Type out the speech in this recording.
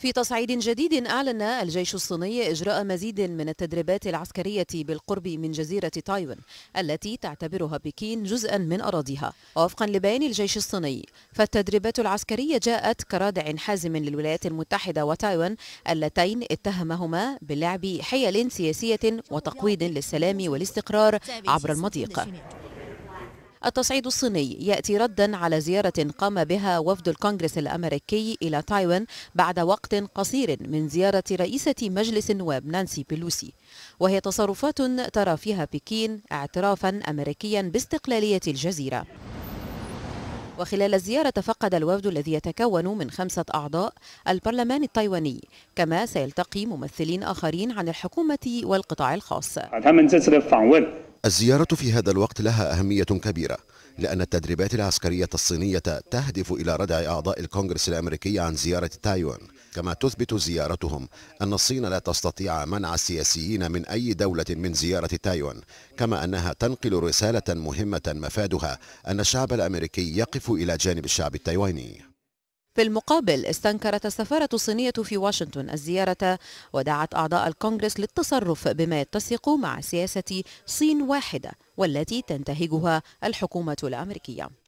في تصعيد جديد أعلن الجيش الصيني إجراء مزيد من التدريبات العسكرية بالقرب من جزيرة تايوان التي تعتبرها بكين جزءا من أراضيها وفقا لبيان الجيش الصيني فالتدريبات العسكرية جاءت كرادع حازم للولايات المتحدة وتايوان اللتين اتهمهما بلعب حيل سياسية وتقويض للسلام والاستقرار عبر المضيق التصعيد الصيني يأتي ردا على زيارة قام بها وفد الكونغرس الأمريكي إلى تايوان بعد وقت قصير من زيارة رئيسة مجلس النواب نانسي بيلوسي وهي تصرفات ترى فيها بكين اعترافا أمريكيا باستقلالية الجزيرة وخلال الزيارة تفقد الوفد الذي يتكون من خمسة أعضاء البرلمان التايواني كما سيلتقي ممثلين آخرين عن الحكومة والقطاع الخاص الزيارة في هذا الوقت لها أهمية كبيرة لأن التدريبات العسكرية الصينية تهدف إلى ردع أعضاء الكونغرس الأمريكي عن زيارة تايوان كما تثبت زيارتهم أن الصين لا تستطيع منع السياسيين من أي دولة من زيارة تايوان كما أنها تنقل رسالة مهمة مفادها أن الشعب الأمريكي يقف إلى جانب الشعب التايواني في المقابل استنكرت السفارة الصينية في واشنطن الزيارة ودعت أعضاء الكونغرس للتصرف بما يتسق مع سياسة صين واحدة والتي تنتهجها الحكومة الأمريكية